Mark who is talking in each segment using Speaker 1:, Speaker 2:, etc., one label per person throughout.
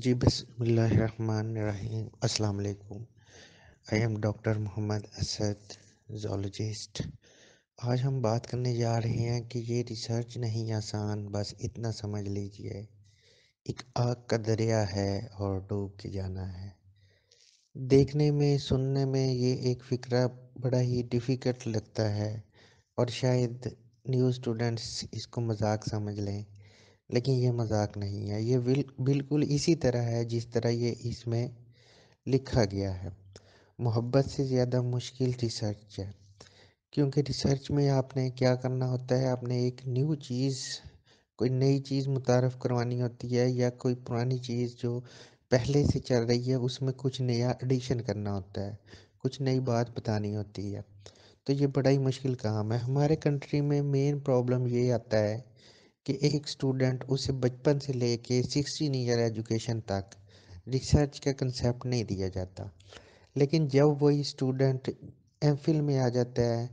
Speaker 1: جی بسم اللہ الرحمن الرحیم السلام علیکم I am doctor Muhammad Asad zoologist آج ہم بات کرنے جا رہے ہیں کہ یہ ریسرچ نہیں آسان بس اتنا سمجھ لیجئے ایک آگ کا دریا ہے اور ڈوب کے جانا ہے دیکھنے میں سننے میں یہ ایک فکرہ بڑا ہی ڈیفیکٹ لگتا ہے اور شاید نیو اسٹوڈنٹس اس کو مذاق سمجھ لیں لیکن یہ مذاق نہیں ہے یہ بالکل اسی طرح ہے جس طرح یہ اس میں لکھا گیا ہے محبت سے زیادہ مشکل ریسرچ ہے کیونکہ ریسرچ میں آپ نے کیا کرنا ہوتا ہے آپ نے ایک نیو چیز کوئی نئی چیز متعارف کروانی ہوتی ہے یا کوئی پرانی چیز جو پہلے سے چل رہی ہے اس میں کچھ نیا ایڈیشن کرنا ہوتا ہے کچھ نئی بات بتانی ہوتی ہے تو یہ بڑا ہی مشکل کام ہے ہمارے کنٹری میں مین پرابلم یہ آتا ہے کہ ایک اسٹوڈنٹ اسے بچپن سے لے کے سکسٹین ایئر ایجوکیشن تک ریسرچ کا کنسیپٹ نہیں دیا جاتا لیکن جب وہی اسٹوڈنٹ ایم فل میں آ جاتا ہے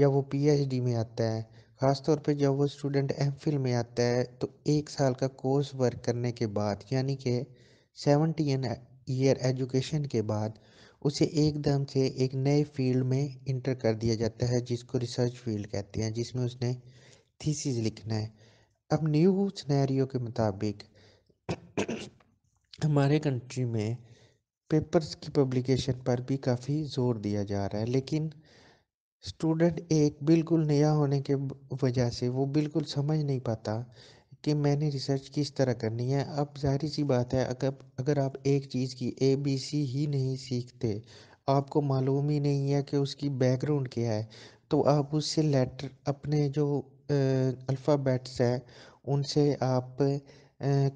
Speaker 1: یا وہ پی ایچ ڈی میں آتا ہے خاص طور پہ جب وہ اسٹوڈنٹ ایم فل میں آتا ہے تو ایک سال کا کورس ورک کرنے کے بعد یعنی کہ سیونٹی ایئر ایجوکیشن کے بعد اسے ایک دم سے ایک نئے فیلڈ میں انٹر کر دیا جاتا ہے جس کو ریسرچ فیلڈ کہتے ہیں جس میں اس نے تھیسیز لکھنا ہے اب نیو سنیریو کے مطابق ہمارے کنٹری میں پیپرس کی پبلیکیشن پر بھی کافی زور دیا جا رہا ہے لیکن اسٹوڈنٹ ایک بالکل نیا ہونے کے وجہ سے وہ بالکل سمجھ نہیں پاتا کہ میں نے ریسرچ کس طرح کرنی ہے اب ظاہری سی بات ہے اگر اگر آپ ایک چیز کی اے بی سی ہی نہیں سیکھتے آپ کو معلوم ہی نہیں ہے کہ اس کی بیک گراؤنڈ کیا ہے تو آپ اس سے لیٹر اپنے جو الفابیٹس ہیں ان سے آپ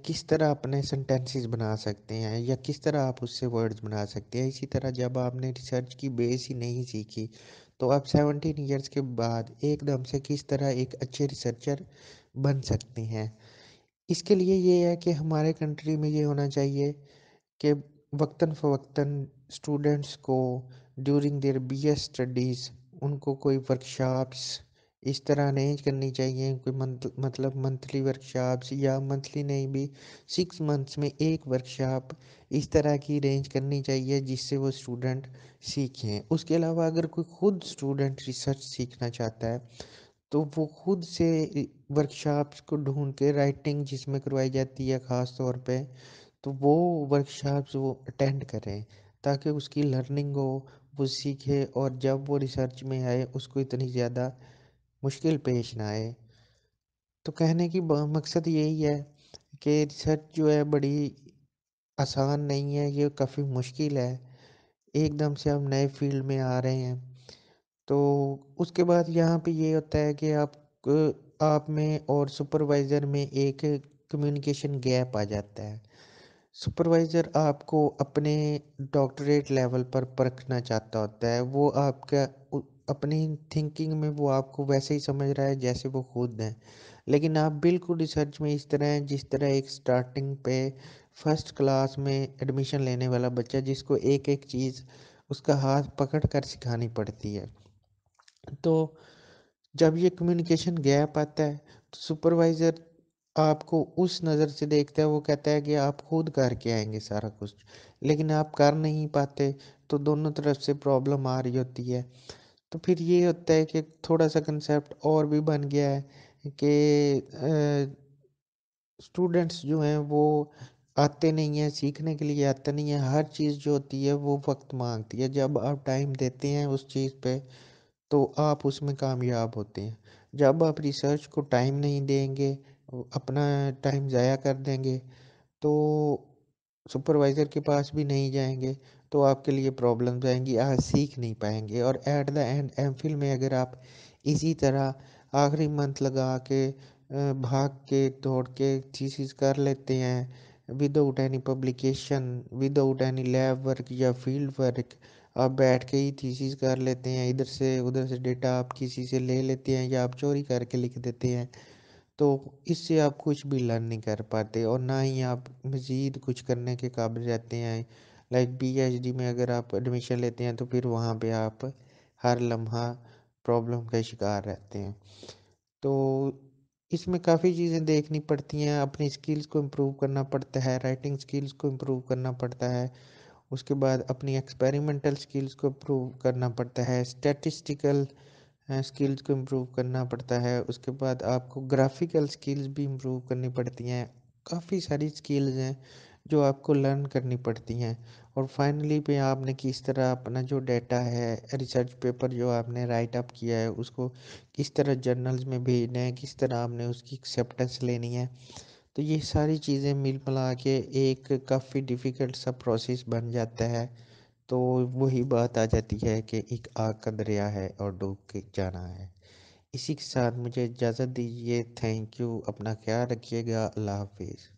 Speaker 1: کس طرح اپنے سنٹینسز بنا سکتے ہیں یا کس طرح آپ اس سے ورڈز بنا سکتے ہیں اسی طرح جب آپ نے ریسرچ کی بیس ہی نہیں سیکھی تو آپ سیونٹین ایئرس کے بعد ایک دم سے کس طرح ایک اچھے ریسرچر بن سکتے ہیں اس کے لیے یہ ہے کہ ہمارے کنٹری میں یہ ہونا چاہیے کہ وقتاً فوقتاً اسٹوڈنٹس کو during their B S studies ان کو کوئی ورکشاپس اس طرح ارینج کرنی چاہیے کوئی مطلب منتھلی ورک شاپس یا منتھلی نہیں بھی سکس منتھس میں ایک ورک شاپ اس طرح کی ارینج کرنی چاہیے جس سے وہ اسٹوڈنٹ سیکھیں اس کے علاوہ اگر کوئی خود اسٹوڈنٹ ریسرچ سیکھنا چاہتا ہے تو وہ خود سے ورک شاپس کو ڈھونڈ کے رائٹنگ جس میں کروائی جاتی ہے خاص طور پہ تو وہ ورک شاپس وہ اٹینڈ کریں تاکہ اس کی لرننگ ہو وہ سیکھے اور جب وہ ریسرچ میں آئے اس کو اتنی زیادہ مشکل پیش نہ آئے تو کہنے کی مقصد یہی ہے کہ ریسرچ جو ہے بڑی آسان نہیں ہے یہ کافی مشکل ہے ایک دم سے ہم نئے فیلڈ میں آ رہے ہیں تو اس کے بعد یہاں پہ یہ ہوتا ہے کہ آپ آپ میں اور سپروائزر میں ایک کمیونیکیشن گیپ آ جاتا ہے سپروائزر آپ کو اپنے ڈاکٹریٹ لیول پر پرکھنا چاہتا ہوتا ہے وہ آپ کا اپنی تھنکنگ میں وہ آپ کو ویسے ہی سمجھ رہا ہے جیسے وہ خود ہیں لیکن آپ بالکل ریسرچ میں اس طرح ہیں جس طرح ایک سٹارٹنگ پہ فرسٹ کلاس میں ایڈمیشن لینے والا بچہ جس کو ایک ایک چیز اس کا ہاتھ پکڑ کر سکھانی پڑتی ہے تو جب یہ کمیونیکیشن گیپ آتا ہے تو سپروائزر آپ کو اس نظر سے دیکھتا ہے وہ کہتا ہے کہ آپ خود کر کے آئیں گے سارا کچھ لیکن آپ کر نہیں پاتے تو دونوں طرف سے پرابلم آ رہی ہوتی ہے تو پھر یہ ہوتا ہے کہ تھوڑا سا کنسیپٹ اور بھی بن گیا ہے کہ اسٹوڈنٹس جو ہیں وہ آتے نہیں ہیں سیکھنے کے لیے آتے نہیں ہیں ہر چیز جو ہوتی ہے وہ وقت مانگتی ہے جب آپ ٹائم دیتے ہیں اس چیز پہ تو آپ اس میں کامیاب ہوتے ہیں جب آپ ریسرچ کو ٹائم نہیں دیں گے اپنا ٹائم ضائع کر دیں گے تو سپروائزر کے پاس بھی نہیں جائیں گے تو آپ کے لیے پرابلم آئیں گی آپ سیکھ نہیں پائیں گے اور at the end M Phil میں اگر آپ اسی طرح آخری منتھ لگا کے بھاگ کے دوڑ کے تھیسیز کر لیتے ہیں without any publication without any lab work یا فیلڈ ورک آپ بیٹھ کے ہی تھیسیز کر لیتے ہیں ادھر سے ادھر سے ڈیٹا آپ کسی سے لے لیتے ہیں یا آپ چوری کر کے لکھ دیتے ہیں تو اس سے آپ کچھ بھی لرن نہیں کر پاتے اور نہ ہی آپ مزید کچھ کرنے کے قابل رہتے ہیں لائک بی ایچ ڈی میں اگر آپ ایڈمیشن لیتے ہیں تو پھر وہاں پہ آپ ہر لمحہ پرابلم کا شکار رہتے ہیں تو اس میں کافی چیزیں دیکھنی پڑتی ہیں اپنی سکلز کو امپروو کرنا پڑتا ہے رائٹنگ سکلز کو امپروو کرنا پڑتا ہے اس کے بعد اپنی ایکسپیریمنٹل سکلز کو امپروو کرنا پڑتا ہے اسٹیٹسٹیکل سکلز کو امپروو کرنا پڑتا ہے اس کے بعد آپ کو گرافیکل سکلز بھی امپروو کرنی پڑتی ہیں کافی ساری اسکلز ہیں جو آپ کو لرن کرنی پڑتی ہیں اور فائنلی پہ آپ نے کس طرح اپنا جو ڈیٹا ہے ریسرچ پیپر جو آپ نے رائٹ اپ کیا ہے اس کو کس طرح جرنلز میں بھیجنا ہے کس طرح آپ نے اس کی ایکسیپٹنس لینی ہے تو یہ ساری چیزیں مل ملا کے ایک کافی ڈیفیکلٹ سا پروسیس بن جاتا ہے تو وہی بات آ جاتی ہے کہ ایک آگ کا دریا ہے اور ڈوب کے جانا ہے اسی کے ساتھ مجھے اجازت دیجیے تھینک یو اپنا خیال رکھیے گا اللہ حافظ